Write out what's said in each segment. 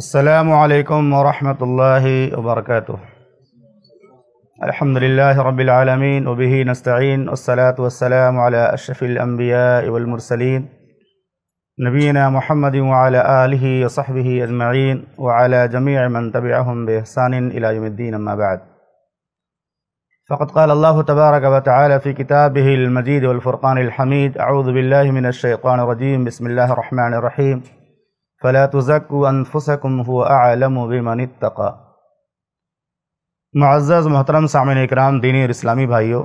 السلام عليكم ورحمة الله وبركاته الحمد لله رب العالمين وبه نستعين والصلاة والسلام على أشرف الأنبياء والمرسلين نبينا محمد وعلى آله وصحبه أجمعين وعلى جميع من تبعهم بإحسان إلى يوم الدين أما بعد فقد قال الله تبارك وتعالى في كتابه المجيد والفرقان الحميد أعوذ بالله من الشيطان الرجيم بسم الله الرحمن الرحيم फ़ला तुज़क अनफुसकुम हो आलम बिमन तक़ा मज़्ज़ मोहतरम सामिन इकराम दीनी और इस्लामी भाइयों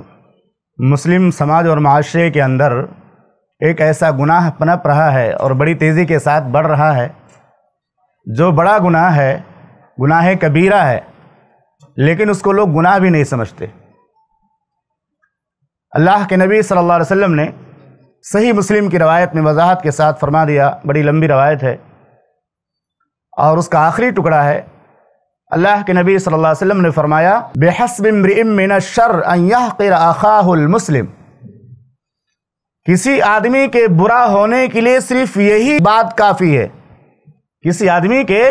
मुस्लिम समाज और माशरे के अंदर एक ऐसा गुनाह पनप रहा है और बड़ी तेज़ी के साथ बढ़ रहा है जो बड़ा गुनाह है गुनाह कबीरा है लेकिन उसको लोग गुनाह भी नहीं समझते अल्लाह के नबी सल्लल्लाहु अलैहि वसल्लम ने सही मुस्लिम की रवायत में वजाहत के साथ फरमा दिया बड़ी लंबी रवायत है और उसका आखिरी टुकड़ा है अल्लाह के नबी सल्लल्लाहु अलैहि वसल्लम ने फरमाया बेहसबिन शर मुस्लिम किसी आदमी के बुरा होने के लिए सिर्फ यही बात काफ़ी है किसी आदमी के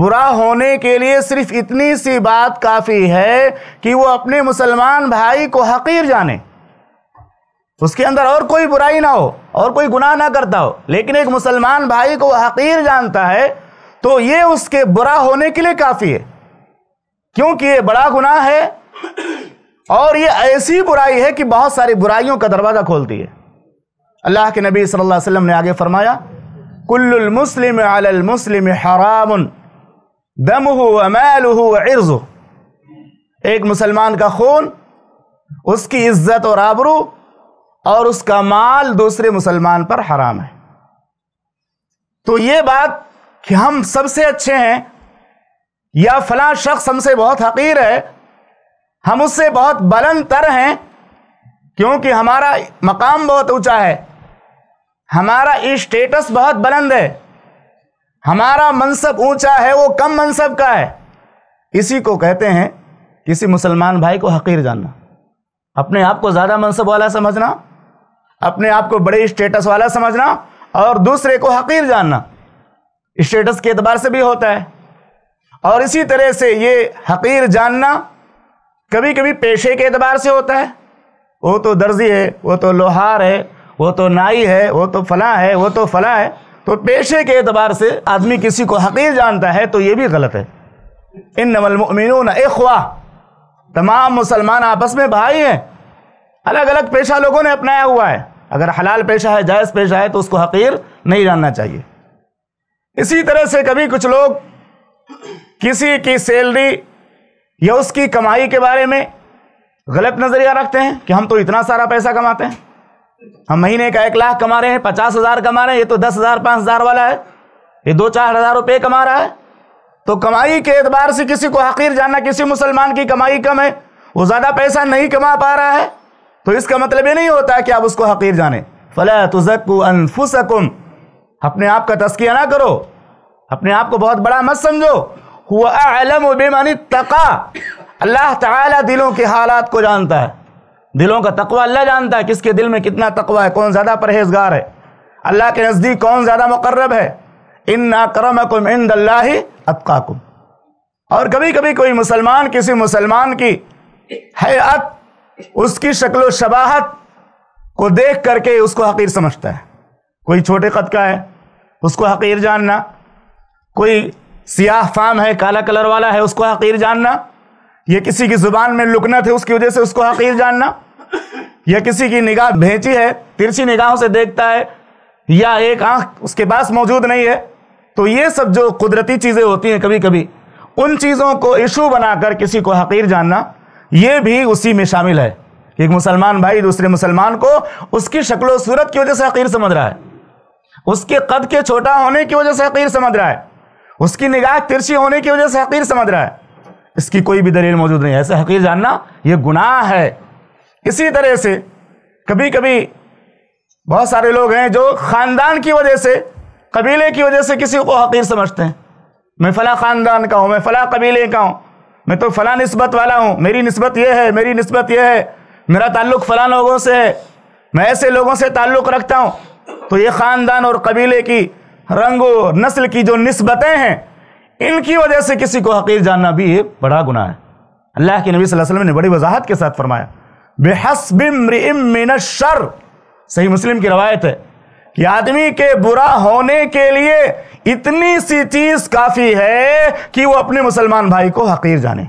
बुरा होने के लिए सिर्फ इतनी सी बात काफ़ी है कि वो अपने मुसलमान भाई को हकीर जाने उसके अंदर और कोई बुराई ना हो और कोई गुनाह ना करता हो लेकिन एक मुसलमान भाई को हकीर जानता है तो ये उसके बुरा होने के लिए काफ़ी है क्योंकि ये बड़ा गुनाह है और ये ऐसी बुराई है कि बहुत सारी बुराइयों का दरवाज़ा खोलती है अल्लाह के नबी सल्लल्लाहु अलैहि वसल्लम ने आगे फरमाया कुल्लुल मुस्लिम अलल मुस्लिम हराम दम अमैल इर्जु एक मुसलमान का खून उसकी इज्जत और आबरू और उसका माल दूसरे मुसलमान पर हराम है तो ये बात कि हम सबसे अच्छे हैं या फला शख्स हमसे बहुत हकीर है हम उससे बहुत बलंद तर हैं क्योंकि हमारा मकाम बहुत ऊंचा है हमारा स्टेटस बहुत बुलंद है हमारा मनसब ऊंचा है वो कम मनसब का है इसी को कहते हैं किसी मुसलमान भाई को हकीर जानना अपने आप को ज़्यादा मनसब वाला समझना अपने आप को बड़े स्टेटस वाला समझना और दूसरे को हकीर जानना स्टेटस के अतबार से भी होता है और इसी तरह से ये हकीर जानना कभी कभी पेशे के अतबार से होता है वो तो दर्जी है वो तो लोहार है वो तो नाई है वो तो फलाँ है वो तो फलाँ है तो पेशे के अतबार से आदमी किसी को हकीर जानता है तो ये भी गलत है इन नमलमिन ख्वा तमाम मुसलमान आपस में भाई हैं अलग अलग पेशा लोगों ने अपनाया हुआ है अगर हलाल पेशा है जायज़ पेशा है तो उसको हकीर नहीं जानना चाहिए इसी तरह से कभी कुछ लोग किसी की सैलरी या उसकी कमाई के बारे में गलत नज़रिया रखते हैं कि हम तो इतना सारा पैसा कमाते हैं हम महीने का एक लाख कमा रहे हैं पचास हज़ार कमा रहे हैं ये तो दस हज़ार पाँच हज़ार वाला है ये दो चार हज़ार रुपये कमा रहा है तो कमाई के एतबार से किसी को हकीर जानना किसी मुसलमान की कमाई कम है वो ज़्यादा पैसा नहीं कमा पा रहा है तो इसका मतलब ये नहीं होता कि आप उसको हकीर जाने फ़ला तुजक् अनफुसकुम अपने आप का तस्किया ना करो अपने आप को बहुत बड़ा मत समझो हुआ अलम बेमानी तका अल्लाह ताला दिलों के हालात को जानता है दिलों का तकवा अल्लाह जानता है किसके दिल में कितना तकवा है कौन ज़्यादा परहेजगार है अल्लाह के नज़दीक कौन ज़्यादा मुकर्रब है इन नाकरम कुम इन अतकाकुम और कभी कभी कोई मुसलमान किसी मुसलमान की हैत उसकी शक्ल शबाहत को देख करके उसको हकीर समझता है कोई छोटे कद का है उसको हकीर जानना कोई सियाह फाम है काला कलर वाला है उसको हकीर जानना या किसी की ज़ुबान में लुकनत है उसकी वजह से उसको हकीर जानना या किसी की निगाह भेची है तिरछी निगाहों से देखता है या एक आंख उसके पास मौजूद नहीं है तो ये सब जो कुदरती चीज़ें होती हैं कभी कभी उन चीज़ों को इशू बनाकर किसी को हकीर जानना ये भी उसी में शामिल है कि एक मुसलमान भाई दूसरे मुसलमान को उसकी शक्लो सूरत की वजह से हकीर समझ रहा है उसके कद के छोटा होने की वजह से हकीर समझ रहा है उसकी निगाह तिरछी होने की वजह से हकीर समझ रहा है इसकी कोई भी दलील मौजूद नहीं है ऐसे हकीर जानना ये गुनाह है इसी तरह से कभी कभी बहुत सारे लोग हैं जो ख़ानदान की वजह से कबीले की वजह से किसी को हकीर समझते हैं मैं फ़ला ख़ानदान का हूँ मैं फ़ला कबीले का हूँ मैं तो फ़ला नस्बत वाला हूँ मेरी नस्बत यह है मेरी नस्बत यह है मेरा ताल्लुक़ फ़ला लोगों से है मैं ऐसे लोगों से ताल्लुक़ रखता हूँ तो ये ख़ानदान और कबीले की रंग और नस्ल की जो नस्बतें हैं इनकी वजह से किसी को हकीर जानना भी ये बड़ा गुना है अल्लाह के नबी वसल्लम ने बड़ी वजाहत के साथ फरमाया बेहसबिन शर सही मुस्लिम की रवायत है कि आदमी के बुरा होने के लिए इतनी सी चीज़ काफ़ी है कि वो अपने मुसलमान भाई को हकीर जाने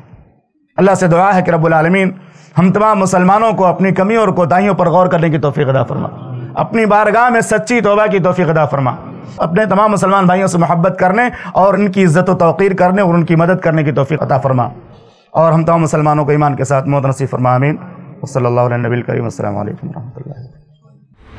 अल्लाह से दुआ है कि रब्बुल आलमीन हम तमाम मुसलमानों को अपनी कमियों और कोताहियों पर गौर करने की तोफ़ी अदा फरमा अपनी बारगाह में सच्ची तोबा की तोफ़ी अदा फरमा अपने तमाम मुसलमान भाइयों से मोहब्बत करने और उनकी इज़्ज़त व तोक़ीर करने और उनकी मदद करने की तोफ़ी अदा फरमा और हम तमाम मुसलमानों को ईमान के साथ मौत नसीब फरमा अमीन वसल नबील करीम